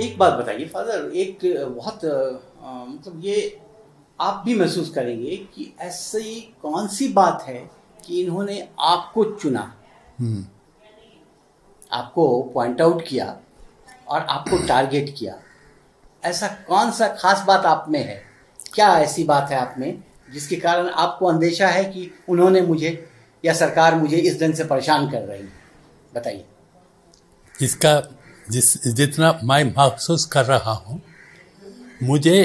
एक बात बताइए फादर एक बहुत मतलब ये आप भी महसूस करेंगे कि ऐसी कौन सी बात है कि इन्होंने आपको चुना हम्म। आपको पॉइंट आउट किया और आपको टारगेट किया ऐसा कौन सा खास बात आप में है क्या ऐसी बात है आप में जिसके कारण आपको अंदेशा है कि उन्होंने मुझे या सरकार मुझे इस ढंग से परेशान कर रही है बताइए इसका जिस जितना मैं महसूस कर रहा हूँ मुझे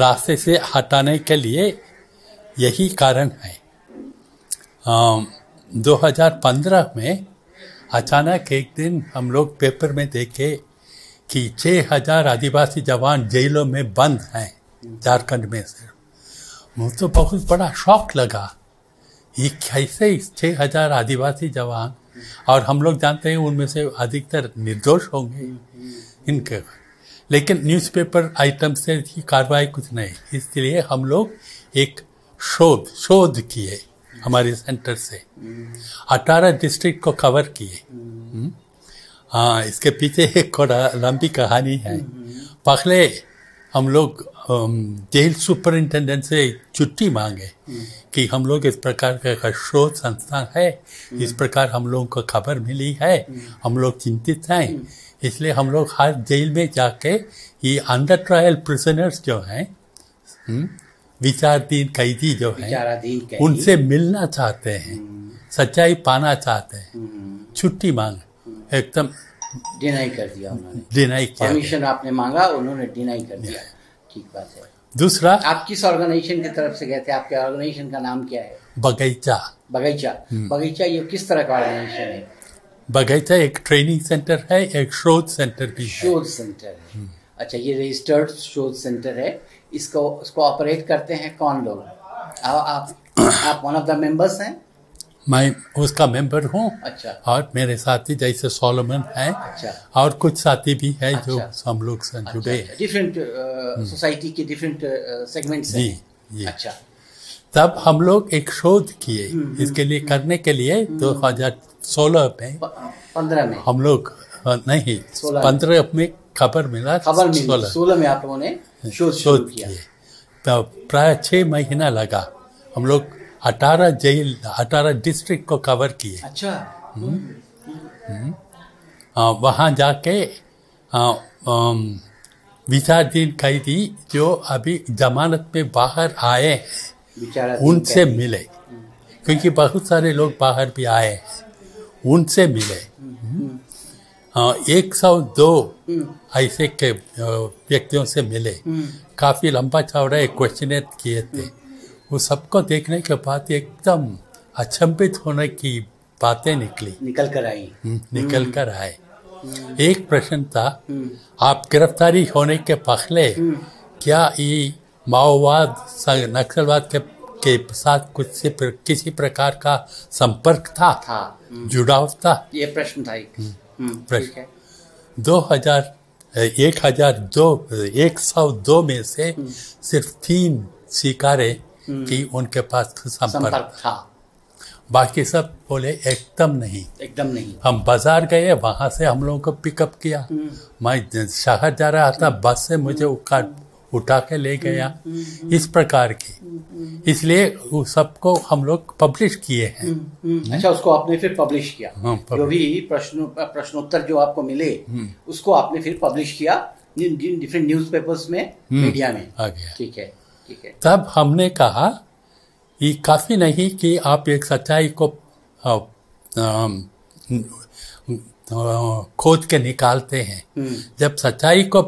रास्ते से हटाने के लिए यही कारण है आ, 2015 में अचानक एक दिन हम लोग पेपर में देखे कि 6000 आदिवासी जवान जेलों में बंद हैं झारखंड में से मुझे तो बहुत बड़ा शौक लगा ये कैसे छः हजार आदिवासी जवान और हम लोग जानते हैं उनमें से अधिकतर निर्दोष होंगे इनके लेकिन न्यूज़पेपर आइटम से कार्रवाई कुछ नहीं इसलिए हम लोग एक शोध शोध किए हमारे सेंटर से अठारह डिस्ट्रिक्ट को कवर किए हम्म। हाँ इसके पीछे एक लंबी कहानी है पहले हम लोग जेल सुपरिंटेंडेंट से छुट्टी मांगे कि हम लोग इस प्रकार का शोध संस्थान है इस प्रकार हम लोगों को खबर मिली है हम लोग चिंतित हैं इसलिए हम लोग हर जेल में जाके ये अंडर ट्रायल प्रिजनर्स जो हैं हम्म, विचाराधीन कैदी जो हैं उनसे मिलना चाहते हैं हम्म। सच्चाई पाना चाहते हैं हम्म। छुट्टी मांग एकदम डिनाई कर दिया उन्होंने डिनाई किया परमिशन आपने मांगा उन्होंने डिनाई कर दिया ठीक बात है दूसरा आप किस ऑर्गेनाइजेशन की तरफ से गए थे आपके ऑर्गेनाइजेशन का नाम क्या है बगीचा बगीचा hmm. बगीचा ये किस तरह का ऑर्गेनाइजेशन है बगीचा एक ट्रेनिंग सेंटर है एक शोध सेंटर भी शोध सेंटर है hmm. अच्छा ये रजिस्टर्ड शोध सेंटर है इसको उसको ऑपरेट करते हैं कौन लोग आप आप वन ऑफ द मेंबर्स हैं मैं उसका मेंबर हूँ अच्छा। और मेरे साथी जैसे सोलोमन है अच्छा। और कुछ साथी भी है अच्छा। जो हम लोग से अच्छा, जुड़े अच्छा। uh, hmm. uh, हैं डिफरेंट सोसाइटी के डिफरेंट सेगमेंट जी जी अच्छा तब हम लोग एक शोध किए हम्म, हम्म, इसके लिए करने के लिए दो हजार सोलह में पंद्रह में हम लोग नहीं पंद्रह में खबर मिला खबर मिली सोलह में आप लोगों ने शोध किया तब प्राय छ महीना लगा हम लोग अठारह जेल अठारह डिस्ट्रिक्ट को कवर किए अच्छा हम्म। हाँ, वहाँ जाके हाँ, विचारधीन कैदी जो अभी जमानत में बाहर आए उनसे मिले क्योंकि बहुत सारे लोग बाहर भी आए उनसे मिले हम्म, हम्म। हाँ एक सौ दो ऐसे के व्यक्तियों से मिले काफ़ी लंबा चौड़ा एक क्वेश्चन किए थे वो सबको देखने के बाद एकदम अचंभित होने की बातें निकली निकल कर आई हम्म, निकल हम्म। कर आए हम्म। एक प्रश्न था आप गिरफ्तारी होने के पहले क्या ये माओवाद नक्सलवाद के के साथ कुछ से प्र, किसी प्रकार का संपर्क था, था जुड़ाव था ये प्रश्न था एक प्रश्न दो हजार एक हजार दो एक सौ दो में से सिर्फ तीन स्वीकारे हम्म। कि उनके पास संपर्क था हाँ। बाकी सब बोले एकदम नहीं एकदम नहीं हम बाजार गए वहाँ से हम लोगों को पिकअप किया हम्म। मैं शहर जा रहा था हम्म। बस से मुझे उठा के ले गया इस प्रकार की इसलिए सबको हम लोग पब्लिश किए हैं अच्छा उसको आपने फिर पब्लिश किया हाँ, जो भी प्रश्न प्रश्नोत्तर जो आपको मिले उसको आपने फिर पब्लिश किया जिन जिन डिफरेंट न्यूज़पेपर्स में मीडिया में ठीक है तब हमने कहा ये काफ़ी नहीं कि आप एक सच्चाई को खोज के निकालते हैं हम्म। जब सच्चाई को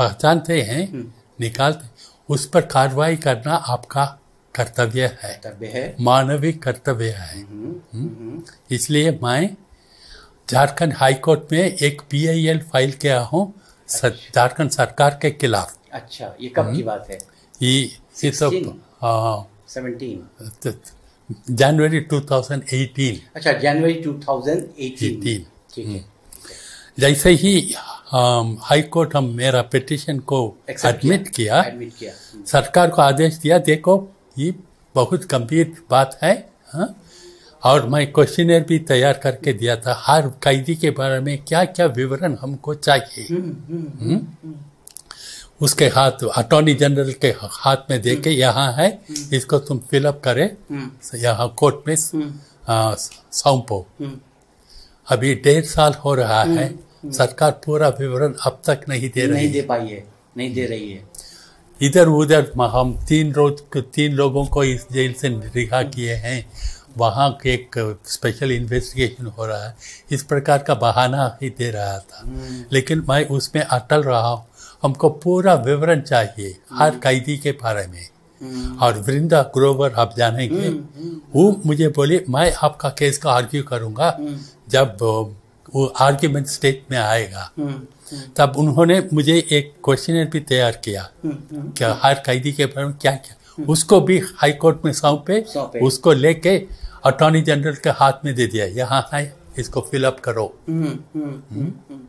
पहचानते हैं हम्म। निकालते उस पर कार्रवाई करना आपका कर्तव्य है, है। मानवीय कर्तव्य है हम्म, इसलिए मैं झारखंड हाईकोर्ट में एक पीआईएल फाइल किया हूँ अच्छा। झारखंड सरकार के खिलाफ अच्छा ये कब की बात है जनवरी 2018 अच्छा जनवरी 2018 ठीक है जैसे ही हाई कोर्ट हम मेरा पिटिशन को एडमिट किया एडमिट किया सरकार को आदेश दिया देखो ये बहुत गंभीर बात है हा? और मैं क्वेश्चनर भी तैयार करके दिया था हर कैदी के बारे में क्या क्या विवरण हमको चाहिए उसके हाथ अटॉर्नी जनरल के हाथ में दे के हम्म। यहाँ है हम्म। इसको तुम फिलअप करे हम्म। यहाँ कोर्ट में सौंपो अभी डेढ़ साल हो रहा है सरकार पूरा विवरण अब तक नहीं दे रही नहीं दे पाई है नहीं दे रही है इधर उधर हम तीन रोज तीन लोगों को इस जेल से रिहा किए हैं वहाँ एक स्पेशल इन्वेस्टिगेशन हो रहा है इस प्रकार का बहाना ही दे रहा था लेकिन मैं उसमें अटल रहा हूँ हमको पूरा विवरण चाहिए हर कैदी के बारे में और वृंदा ग्रोवर आप जानेंगे वो मुझे बोले मैं आपका केस का आर्ग्यू करूंगा जब वो आर्ग्यूमेंट स्टेट में आएगा तब उन्होंने मुझे एक क्वेश्चन भी तैयार किया कि हर कैदी के बारे में क्या क्या उसको भी हाई कोर्ट में सौंपे उसको लेके अटॉर्नी जनरल के हाथ में दे दिया यहाँ है इसको फिलअप करो हम्म, हम्म, हम्म,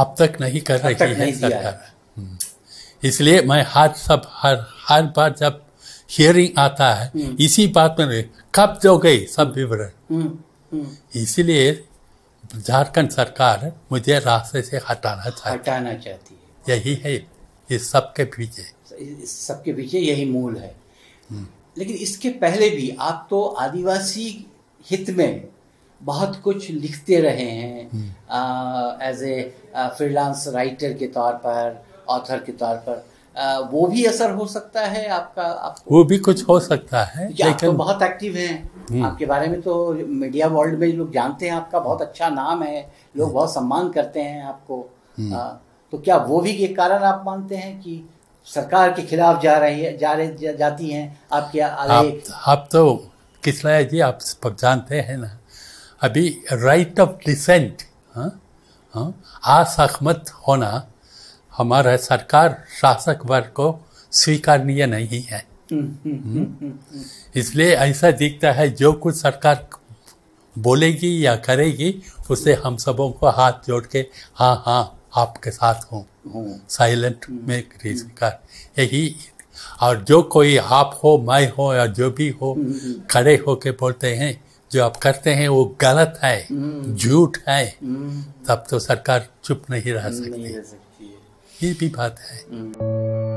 अब तक नहीं कर रही है सरकार हम्म। इसलिए मैं हर सब हर हर बार जब हियरिंग आता है हम्म। इसी बात में कब जो गई सब विवरण हम्म, इसलिए झारखंड सरकार मुझे रास्ते से हटाना चाहती हटाना चाहती है यही है इस सबके पीछे सबके पीछे यही मूल है लेकिन इसके पहले भी आप तो आदिवासी हित में बहुत कुछ लिखते रहे हैं एज ए फ्रीलांस राइटर के तौर पर ऑथर के तौर पर आ, वो भी असर हो सकता है आपका आपको वो भी कुछ हो सकता है तो लेकिन तो बहुत एक्टिव हैं हम्म। आपके बारे में तो मीडिया वर्ल्ड में लोग जानते हैं आपका बहुत अच्छा नाम है लोग हम्म। बहुत सम्मान करते हैं आपको हम्म। आ, तो क्या वो भी एक कारण आप मानते हैं कि सरकार के खिलाफ जा रही है जा रही जा, जाती हैं आपके आप, आप तो किसला जी आप जानते हैं ना अभी राइट ऑफ डिसेंट असहमत होना हमारा सरकार शासक वर्ग को स्वीकारनीय नहीं है हम्म, हम्म, हम्म। इसलिए ऐसा दिखता है जो कुछ सरकार बोलेगी या करेगी उसे हम सबों को हाथ जोड़ के हाँ हाँ आपके साथ हूँ साइलेंट में सरकार यही और जो कोई आप हो मैं हो या जो भी हो खड़े होके बोलते हैं जो आप करते हैं वो गलत है हम्म। झूठ है हम्म। तब तो सरकार चुप नहीं रह सकती, नहीं रह सकती ये भी बात है हम्म।